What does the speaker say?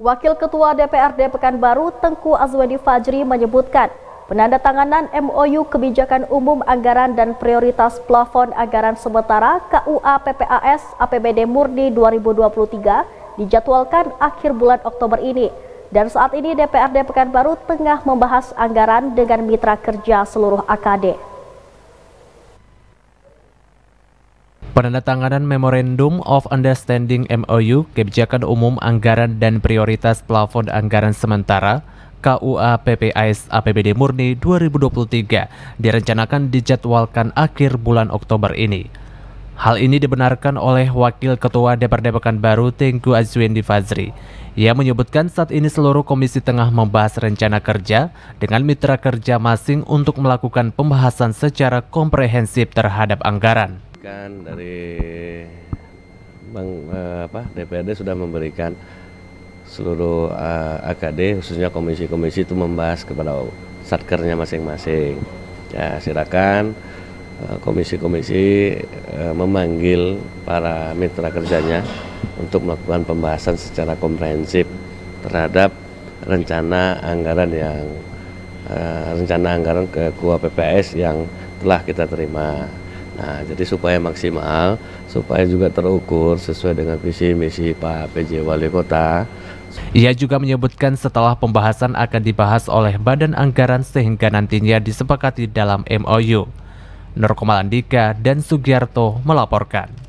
Wakil Ketua DPRD Pekanbaru Tengku Azwendi Fajri menyebutkan penandatanganan MOU Kebijakan Umum Anggaran dan Prioritas Plafon Anggaran Sementara KUA PPAS APBD Murni 2023 dijadwalkan akhir bulan Oktober ini. Dan saat ini DPRD Pekanbaru tengah membahas anggaran dengan mitra kerja seluruh AKD. Penandatanganan Memorandum of Understanding MOU Kebijakan Umum Anggaran dan Prioritas Plafon Anggaran Sementara KUA PPIS APBD Murni 2023 direncanakan dijadwalkan akhir bulan Oktober ini. Hal ini dibenarkan oleh Wakil Ketua DPRD Pekanbaru Tengku Azwindi Fazri. Ia menyebutkan saat ini seluruh komisi tengah membahas rencana kerja dengan mitra kerja masing untuk melakukan pembahasan secara komprehensif terhadap anggaran memberikan dari Bang, eh, apa DPRD sudah memberikan seluruh eh, AKD khususnya komisi-komisi itu membahas kepada satkernya masing-masing. Ya, silakan eh, komisi-komisi eh, memanggil para mitra kerjanya untuk melakukan pembahasan secara komprehensif terhadap rencana anggaran yang eh, rencana anggaran ke KUA PPS yang telah kita terima. Nah, jadi supaya maksimal, supaya juga terukur sesuai dengan visi misi Pak PJ Wali Kota. Ia juga menyebutkan setelah pembahasan akan dibahas oleh Badan Anggaran sehingga nantinya disepakati dalam MOU. Nurkomal Andika dan Sugiarto melaporkan.